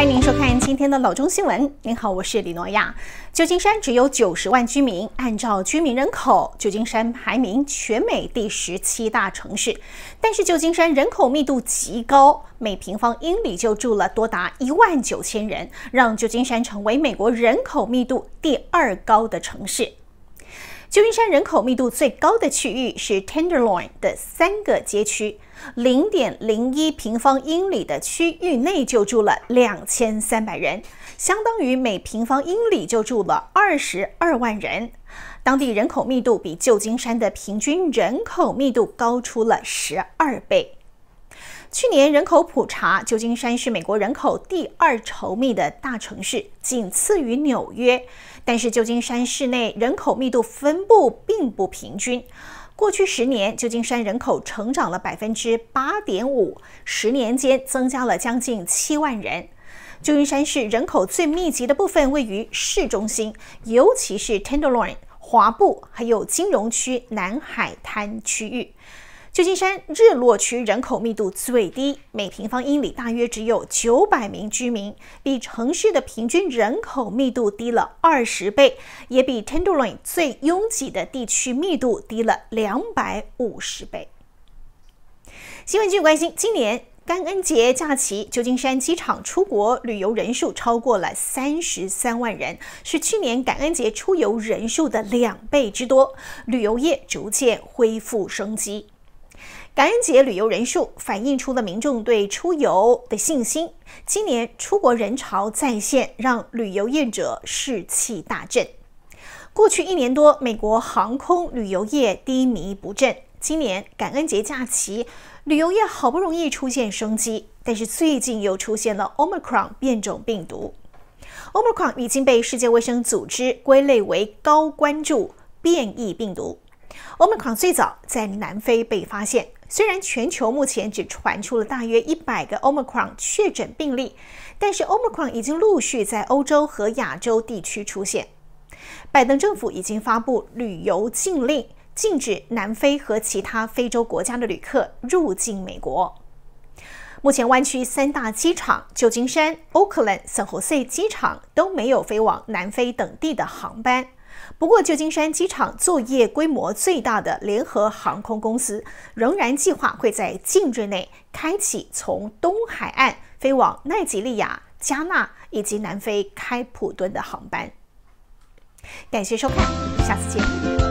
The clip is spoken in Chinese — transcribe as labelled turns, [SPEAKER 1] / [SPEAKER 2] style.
[SPEAKER 1] 欢迎您收看今天的《老中新闻》。您好，我是李诺亚。旧金山只有九十万居民，按照居民人口，旧金山排名全美第十七大城市。但是，旧金山人口密度极高，每平方英里就住了多达一万九千人，让旧金山成为美国人口密度第二高的城市。旧金山人口密度最高的区域是 Tenderloin 的三个街区，零点零一平方英里的区域内就住了两千三百人，相当于每平方英里就住了二十二万人。当地人口密度比旧金山的平均人口密度高出了十二倍。去年人口普查，旧金山是美国人口第二稠密的大城市，仅次于纽约。但是，旧金山市内人口密度分布并不平均。过去十年，旧金山人口成长了百分之八点五，十年间增加了将近七万人。旧金山市人口最密集的部分位于市中心，尤其是 Tenderloin（ 华埠，还有金融区南海滩区域。旧金山日落区人口密度最低，每平方英里大约只有九百名居民，比城市的平均人口密度低了二十倍，也比 Tenderloin 最拥挤的地区密度低了两百五十倍。新闻继续关心，今年感恩节假期，旧金山机场出国旅游人数超过了三十三万人，是去年感恩节出游人数的两倍之多，旅游业逐渐恢复生机。感恩节旅游人数反映出了民众对出游的信心。今年出国人潮再现，让旅游业者士气大振。过去一年多，美国航空旅游业低迷不振。今年感恩节假期，旅游业好不容易出现生机，但是最近又出现了 Omicron 变种病毒。Omicron 已经被世界卫生组织归类为高关注变异病毒。Omicron 最早在南非被发现。虽然全球目前只传出了大约一百个 Omicron 确诊病例，但是 Omicron 已经陆续在欧洲和亚洲地区出现。拜登政府已经发布旅游禁令，禁止南非和其他非洲国家的旅客入境美国。目前，湾区三大机场——旧金山、Oakland、San Jose 机场都没有飞往南非等地的航班。不过，旧金山机场作业规模最大的联合航空公司仍然计划会在近日内开启从东海岸飞往奈及利亚、加纳以及南非开普敦的航班。感谢收看，下次见。